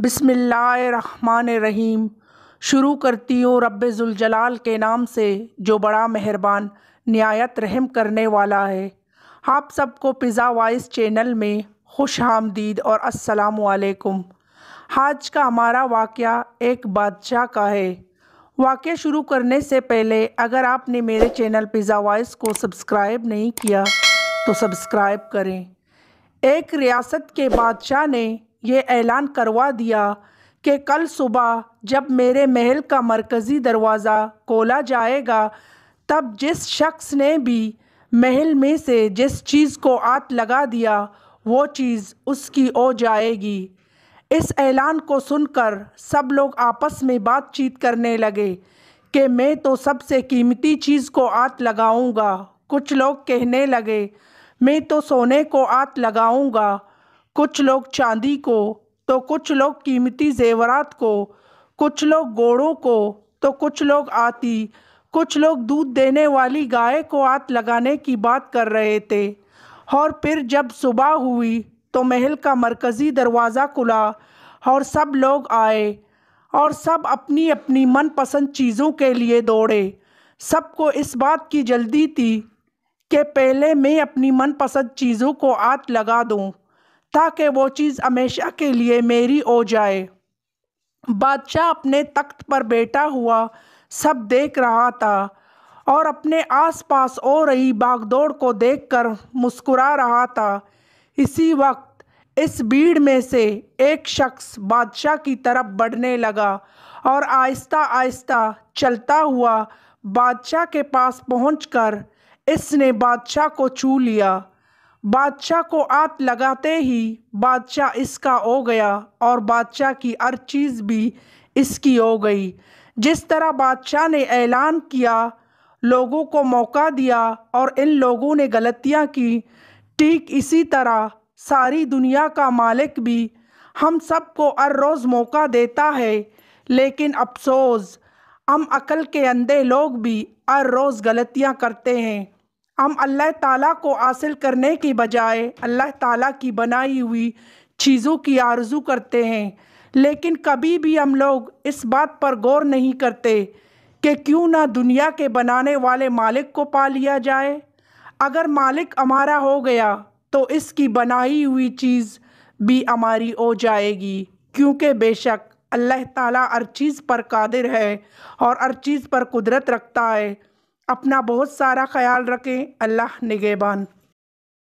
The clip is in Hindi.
बिसमीम शुरू करती हूँ रब्ज़ुलजलाल के नाम से जो बड़ा मेहरबान नियायत रहम करने वाला है आप सबको पिज़ा वाइस चैनल में खुश आमदीद और अस्सलाम वालेकुम आज का हमारा वाक़ एक बादशाह का है वाक़ शुरू करने से पहले अगर आपने मेरे चैनल पिज़ा वाइस को सब्सक्राइब नहीं किया तो सब्सक्राइब करें एक रियासत के बादशाह ने ये ऐलान करवा दिया कि कल सुबह जब मेरे महल का मरकज़ी दरवाज़ा खोला जाएगा तब जिस शख्स ने भी महल में से जिस चीज़ को आत लगा दिया वो चीज़ उसकी ओ जाएगी इस ऐलान को सुनकर सब लोग आपस में बातचीत करने लगे कि मैं तो सबसे कीमती चीज़ को आत लगाऊंगा कुछ लोग कहने लगे मैं तो सोने को आत लगाऊंगा कुछ लोग चांदी को तो कुछ लोग कीमती जेवरात को कुछ लोग घोड़ों को तो कुछ लोग आती कुछ लोग दूध देने वाली गाय को आत लगाने की बात कर रहे थे और फिर जब सुबह हुई तो महल का मरकज़ी दरवाज़ा खुला और सब लोग आए और सब अपनी अपनी मनपसंद चीज़ों के लिए दौड़े सबको इस बात की जल्दी थी कि पहले मैं अपनी मनपसंद चीज़ों को आत लगा दूँ ताकि वो चीज़ हमेशा के लिए मेरी हो जाए बादशाह अपने तख्त पर बैठा हुआ सब देख रहा था और अपने आसपास हो रही बागदौड़ को देखकर मुस्कुरा रहा था इसी वक्त इस भीड़ में से एक शख्स बादशाह की तरफ बढ़ने लगा और आहिस्ता आहिस्ता चलता हुआ बादशाह के पास पहुंचकर इसने बादशाह को छू लिया बादशाह को आत लगाते ही बादशाह इसका हो गया और बादशाह की हर चीज़ भी इसकी हो गई जिस तरह बादशाह ने ऐलान किया लोगों को मौका दिया और इन लोगों ने गलतियाँ की ठीक इसी तरह सारी दुनिया का मालिक भी हम सब को हर रोज़ मौका देता है लेकिन अफसोस हम अकल के अंधे लोग भी हर रोज़ गलतियाँ करते हैं हम अल्लाह ताला को हासिल करने के बजाय अल्लाह ताला की बनाई हुई चीज़ों की आरजू करते हैं लेकिन कभी भी हम लोग इस बात पर गौर नहीं करते कि क्यों ना दुनिया के बनाने वाले मालिक को पा लिया जाए अगर मालिक हमारा हो गया तो इसकी बनाई हुई चीज़ भी हमारी हो जाएगी क्योंकि बेशक अल्लाह ताला हर चीज़ पर कादिर है और हर चीज़ पर कुदरत रखता है अपना बहुत सारा ख्याल रखें अल्लाह निगेबान